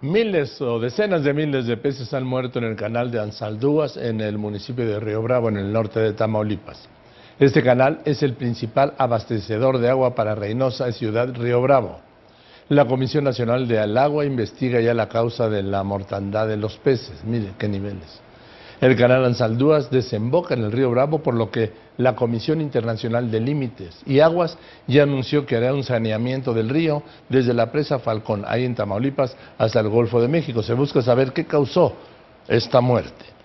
Miles o decenas de miles de peces han muerto en el canal de Ansaldúas en el municipio de Río Bravo, en el norte de Tamaulipas. Este canal es el principal abastecedor de agua para Reynosa y Ciudad Río Bravo. La Comisión Nacional de Agua investiga ya la causa de la mortandad de los peces. Miren qué niveles. El canal Ansaldúas desemboca en el río Bravo, por lo que la Comisión Internacional de Límites y Aguas ya anunció que hará un saneamiento del río desde la presa Falcón, ahí en Tamaulipas, hasta el Golfo de México. Se busca saber qué causó esta muerte.